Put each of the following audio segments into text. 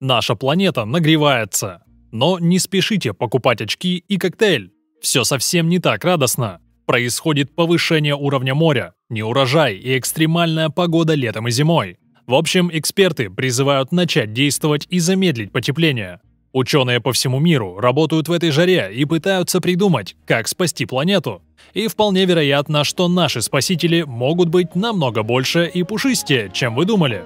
Наша планета нагревается. Но не спешите покупать очки и коктейль. Все совсем не так радостно. Происходит повышение уровня моря, неурожай и экстремальная погода летом и зимой. В общем, эксперты призывают начать действовать и замедлить потепление. Ученые по всему миру работают в этой жаре и пытаются придумать, как спасти планету. И вполне вероятно, что наши спасители могут быть намного больше и пушистее, чем вы думали.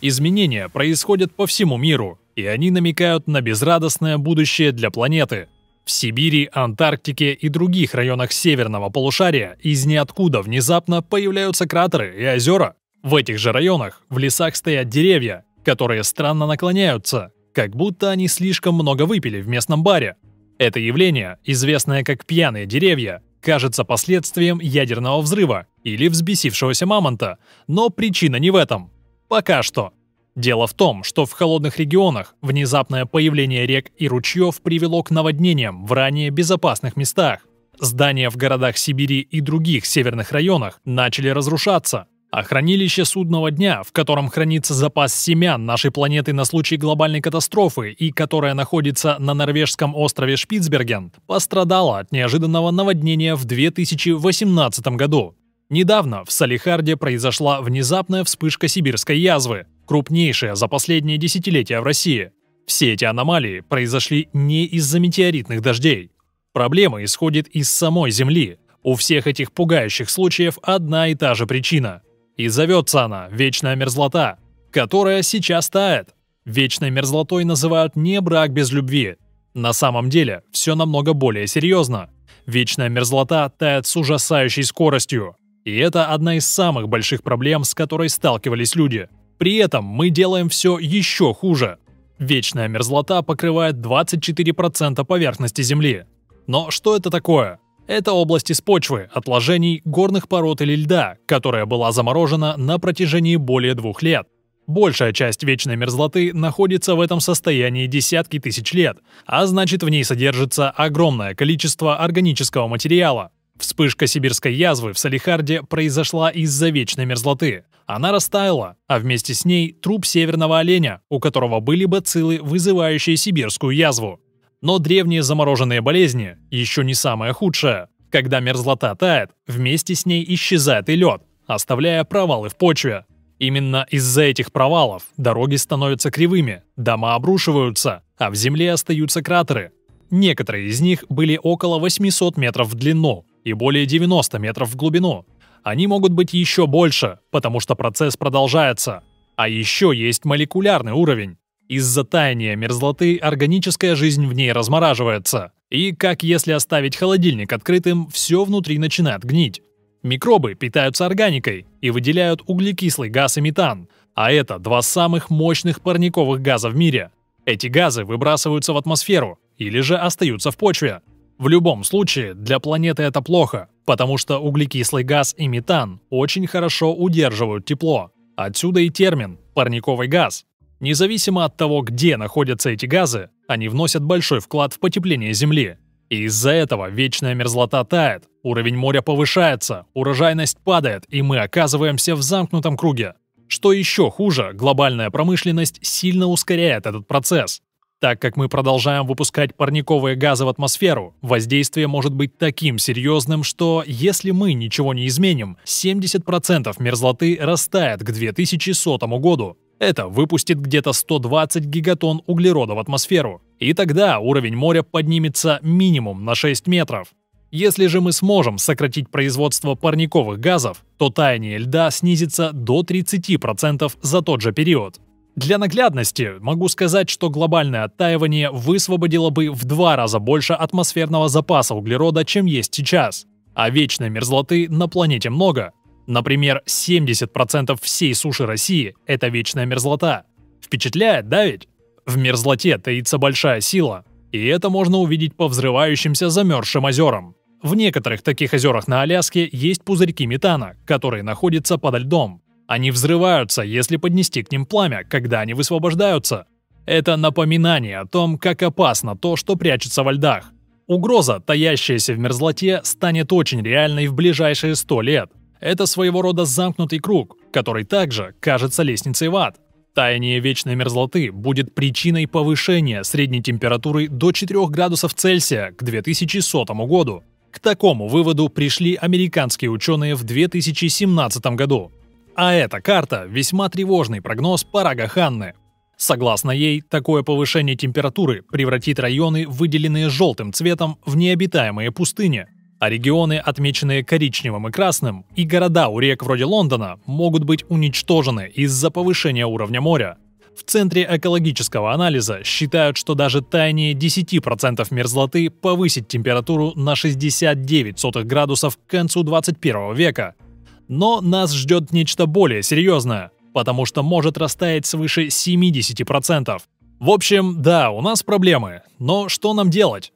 Изменения происходят по всему миру, и они намекают на безрадостное будущее для планеты. В Сибири, Антарктике и других районах северного полушария из ниоткуда внезапно появляются кратеры и озера. В этих же районах в лесах стоят деревья, которые странно наклоняются, как будто они слишком много выпили в местном баре. Это явление, известное как пьяные деревья, кажется последствием ядерного взрыва или взбесившегося мамонта, но причина не в этом. Пока что. Дело в том, что в холодных регионах внезапное появление рек и ручьев привело к наводнениям в ранее безопасных местах. Здания в городах Сибири и других северных районах начали разрушаться, а хранилище судного дня, в котором хранится запас семян нашей планеты на случай глобальной катастрофы и которое находится на норвежском острове Шпицберген, пострадало от неожиданного наводнения в 2018 году. Недавно в Салихарде произошла внезапная вспышка сибирской язвы, крупнейшая за последние десятилетия в России. Все эти аномалии произошли не из-за метеоритных дождей. Проблема исходит из самой Земли. У всех этих пугающих случаев одна и та же причина. И зовется она «вечная мерзлота», которая сейчас тает. Вечной мерзлотой называют не брак без любви. На самом деле все намного более серьезно. Вечная мерзлота тает с ужасающей скоростью. И это одна из самых больших проблем, с которой сталкивались люди. При этом мы делаем все еще хуже. Вечная мерзлота покрывает 24% поверхности Земли. Но что это такое? Это область из почвы, отложений, горных пород или льда, которая была заморожена на протяжении более двух лет. Большая часть вечной мерзлоты находится в этом состоянии десятки тысяч лет, а значит в ней содержится огромное количество органического материала, Вспышка сибирской язвы в Салихарде произошла из-за вечной мерзлоты. Она растаяла, а вместе с ней труп северного оленя, у которого были бациллы, вызывающие сибирскую язву. Но древние замороженные болезни еще не самое худшее. Когда мерзлота тает, вместе с ней исчезает и лед, оставляя провалы в почве. Именно из-за этих провалов дороги становятся кривыми, дома обрушиваются, а в земле остаются кратеры. Некоторые из них были около 800 метров в длину, и более 90 метров в глубину. Они могут быть еще больше, потому что процесс продолжается. А еще есть молекулярный уровень. Из-за таяния мерзлоты органическая жизнь в ней размораживается. И как если оставить холодильник открытым, все внутри начинает гнить. Микробы питаются органикой и выделяют углекислый газ и метан, а это два самых мощных парниковых газа в мире. Эти газы выбрасываются в атмосферу или же остаются в почве, в любом случае, для планеты это плохо, потому что углекислый газ и метан очень хорошо удерживают тепло. Отсюда и термин «парниковый газ». Независимо от того, где находятся эти газы, они вносят большой вклад в потепление Земли. И из-за этого вечная мерзлота тает, уровень моря повышается, урожайность падает, и мы оказываемся в замкнутом круге. Что еще хуже, глобальная промышленность сильно ускоряет этот процесс. Так как мы продолжаем выпускать парниковые газы в атмосферу, воздействие может быть таким серьезным, что если мы ничего не изменим, 70% мерзлоты растает к 2100 году. Это выпустит где-то 120 гигатон углерода в атмосферу. И тогда уровень моря поднимется минимум на 6 метров. Если же мы сможем сократить производство парниковых газов, то таяние льда снизится до 30% за тот же период. Для наглядности могу сказать, что глобальное оттаивание высвободило бы в два раза больше атмосферного запаса углерода, чем есть сейчас. А вечной мерзлоты на планете много. Например, 70% всей суши России – это вечная мерзлота. Впечатляет, да ведь? В мерзлоте таится большая сила, и это можно увидеть по взрывающимся замерзшим озерам. В некоторых таких озерах на Аляске есть пузырьки метана, которые находятся под льдом. Они взрываются, если поднести к ним пламя, когда они высвобождаются. Это напоминание о том, как опасно то, что прячется во льдах. Угроза, таящаяся в мерзлоте, станет очень реальной в ближайшие 100 лет. Это своего рода замкнутый круг, который также кажется лестницей в ад. Таяние вечной мерзлоты будет причиной повышения средней температуры до 4 градусов Цельсия к 2100 году. К такому выводу пришли американские ученые в 2017 году. А эта карта – весьма тревожный прогноз Парага Ханны. Согласно ей, такое повышение температуры превратит районы, выделенные желтым цветом, в необитаемые пустыни, а регионы, отмеченные коричневым и красным, и города у рек вроде Лондона могут быть уничтожены из-за повышения уровня моря. В Центре экологического анализа считают, что даже таяние 10% мерзлоты повысит температуру на 69 градусов к концу 21 века – но нас ждет нечто более серьезное, потому что может растаять свыше 70%. В общем, да, у нас проблемы, но что нам делать?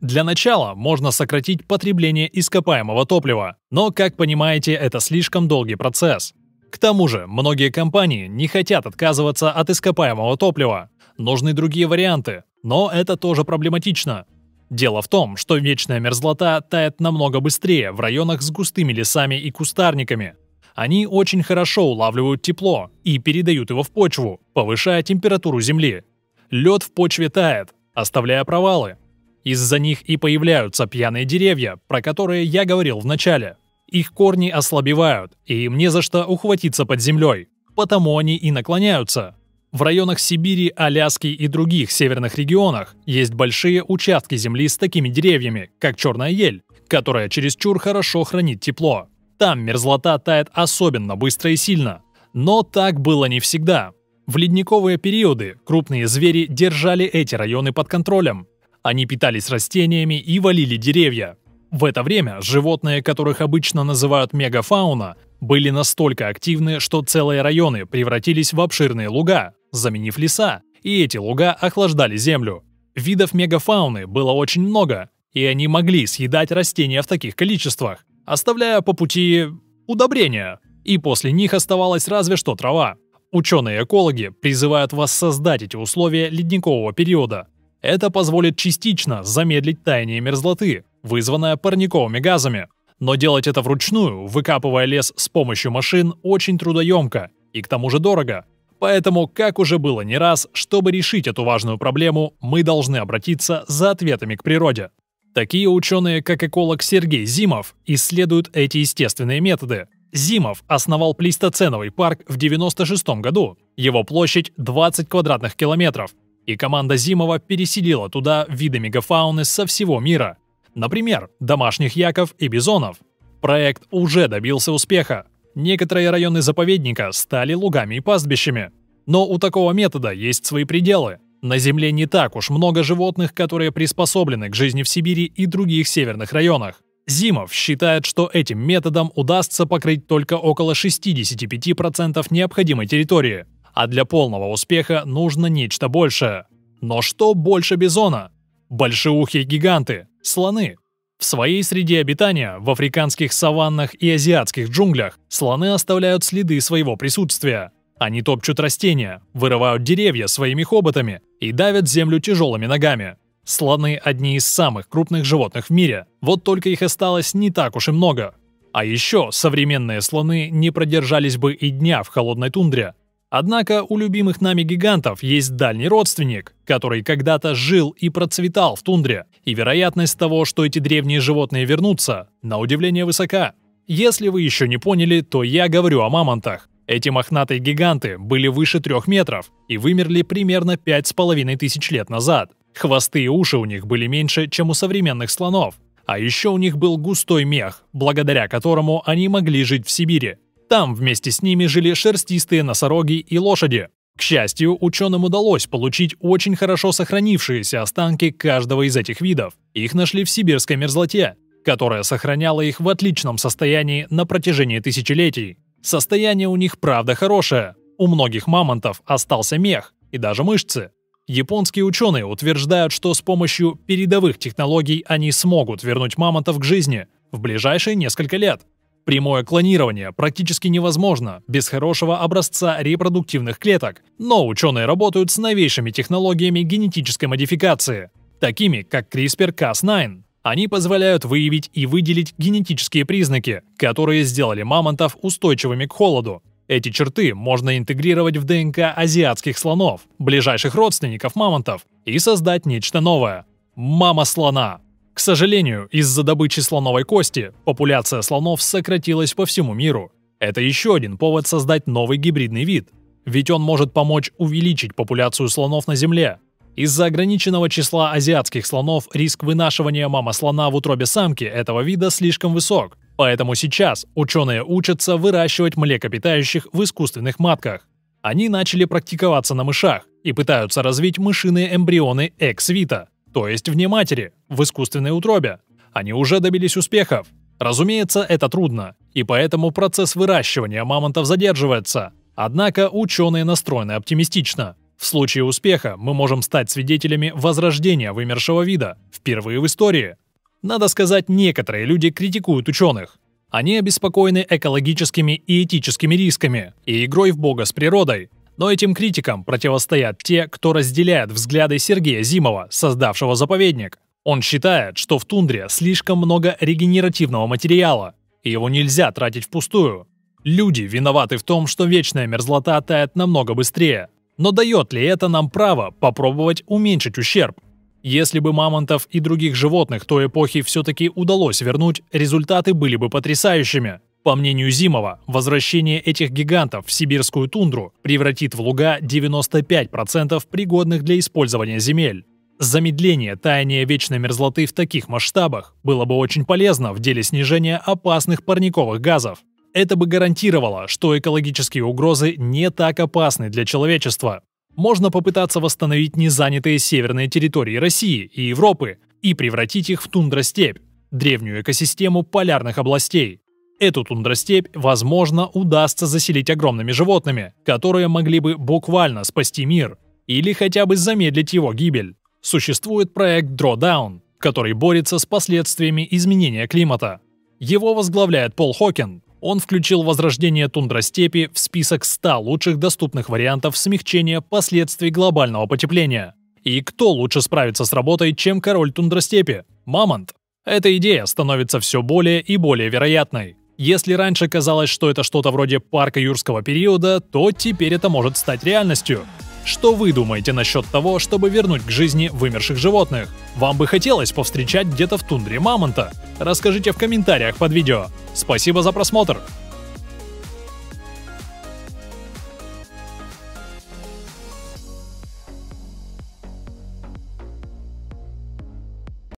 Для начала можно сократить потребление ископаемого топлива, но, как понимаете, это слишком долгий процесс. К тому же, многие компании не хотят отказываться от ископаемого топлива. Нужны другие варианты, но это тоже проблематично. Дело в том, что вечная мерзлота тает намного быстрее в районах с густыми лесами и кустарниками. Они очень хорошо улавливают тепло и передают его в почву, повышая температуру земли. Лед в почве тает, оставляя провалы. Из-за них и появляются пьяные деревья, про которые я говорил в начале. Их корни ослабевают, и им не за что ухватиться под землей, потому они и наклоняются – в районах Сибири, Аляски и других северных регионах есть большие участки земли с такими деревьями, как черная ель, которая чересчур хорошо хранит тепло. Там мерзлота тает особенно быстро и сильно. Но так было не всегда. В ледниковые периоды крупные звери держали эти районы под контролем. Они питались растениями и валили деревья. В это время животные, которых обычно называют мегафауна, были настолько активны, что целые районы превратились в обширные луга, заменив леса, и эти луга охлаждали землю. Видов мегафауны было очень много, и они могли съедать растения в таких количествах, оставляя по пути удобрения, и после них оставалась разве что трава. Ученые-экологи призывают воссоздать эти условия ледникового периода. Это позволит частично замедлить таяние мерзлоты, вызванное парниковыми газами. Но делать это вручную, выкапывая лес с помощью машин, очень трудоемко и к тому же дорого. Поэтому, как уже было не раз, чтобы решить эту важную проблему, мы должны обратиться за ответами к природе. Такие ученые, как эколог Сергей Зимов, исследуют эти естественные методы. Зимов основал Плейстоценовый парк в 1996 году. Его площадь 20 квадратных километров. И команда Зимова переселила туда виды мегафауны со всего мира. Например, домашних яков и бизонов. Проект уже добился успеха. Некоторые районы заповедника стали лугами и пастбищами. Но у такого метода есть свои пределы. На Земле не так уж много животных, которые приспособлены к жизни в Сибири и других северных районах. Зимов считает, что этим методом удастся покрыть только около 65% необходимой территории, а для полного успеха нужно нечто большее. Но что больше бизона? Большеухие гиганты, слоны, в своей среде обитания, в африканских саваннах и азиатских джунглях, слоны оставляют следы своего присутствия. Они топчут растения, вырывают деревья своими хоботами и давят землю тяжелыми ногами. Слоны – одни из самых крупных животных в мире, вот только их осталось не так уж и много. А еще современные слоны не продержались бы и дня в холодной тундре, Однако у любимых нами гигантов есть дальний родственник, который когда-то жил и процветал в тундре, и вероятность того, что эти древние животные вернутся, на удивление высока. Если вы еще не поняли, то я говорю о мамонтах. Эти мохнатые гиганты были выше трех метров и вымерли примерно пять с половиной тысяч лет назад. Хвосты и уши у них были меньше, чем у современных слонов. А еще у них был густой мех, благодаря которому они могли жить в Сибири. Там вместе с ними жили шерстистые носороги и лошади. К счастью, ученым удалось получить очень хорошо сохранившиеся останки каждого из этих видов. Их нашли в сибирской мерзлоте, которая сохраняла их в отличном состоянии на протяжении тысячелетий. Состояние у них правда хорошее. У многих мамонтов остался мех и даже мышцы. Японские ученые утверждают, что с помощью передовых технологий они смогут вернуть мамонтов к жизни в ближайшие несколько лет. Прямое клонирование практически невозможно без хорошего образца репродуктивных клеток, но ученые работают с новейшими технологиями генетической модификации, такими как CRISPR-Cas9. Они позволяют выявить и выделить генетические признаки, которые сделали мамонтов устойчивыми к холоду. Эти черты можно интегрировать в ДНК азиатских слонов, ближайших родственников мамонтов, и создать нечто новое – мама слона. К сожалению, из-за добычи слоновой кости популяция слонов сократилась по всему миру. Это еще один повод создать новый гибридный вид, ведь он может помочь увеличить популяцию слонов на Земле. Из-за ограниченного числа азиатских слонов риск вынашивания мама-слона в утробе самки этого вида слишком высок, поэтому сейчас ученые учатся выращивать млекопитающих в искусственных матках. Они начали практиковаться на мышах и пытаются развить мышиные эмбрионы экс-вита – то есть вне матери, в искусственной утробе. Они уже добились успехов. Разумеется, это трудно, и поэтому процесс выращивания мамонтов задерживается. Однако ученые настроены оптимистично. В случае успеха мы можем стать свидетелями возрождения вымершего вида, впервые в истории. Надо сказать, некоторые люди критикуют ученых. Они обеспокоены экологическими и этическими рисками и игрой в бога с природой, но этим критикам противостоят те, кто разделяет взгляды Сергея Зимова, создавшего заповедник. Он считает, что в тундре слишком много регенеративного материала, и его нельзя тратить впустую. Люди виноваты в том, что вечная мерзлота тает намного быстрее. Но дает ли это нам право попробовать уменьшить ущерб? Если бы мамонтов и других животных той эпохи все-таки удалось вернуть, результаты были бы потрясающими. По мнению Зимова, возвращение этих гигантов в сибирскую тундру превратит в луга 95% пригодных для использования земель. Замедление таяния вечной мерзлоты в таких масштабах было бы очень полезно в деле снижения опасных парниковых газов. Это бы гарантировало, что экологические угрозы не так опасны для человечества. Можно попытаться восстановить незанятые северные территории России и Европы и превратить их в тундростепь, древнюю экосистему полярных областей. Эту тундростепь, возможно, удастся заселить огромными животными, которые могли бы буквально спасти мир или хотя бы замедлить его гибель. Существует проект Drawdown, который борется с последствиями изменения климата. Его возглавляет Пол Хокин. Он включил возрождение тундростепи в список 100 лучших доступных вариантов смягчения последствий глобального потепления. И кто лучше справится с работой, чем король тундростепи? Мамонт. Эта идея становится все более и более вероятной. Если раньше казалось, что это что-то вроде парка юрского периода, то теперь это может стать реальностью. Что вы думаете насчет того, чтобы вернуть к жизни вымерших животных? Вам бы хотелось повстречать где-то в тундре мамонта? Расскажите в комментариях под видео. Спасибо за просмотр!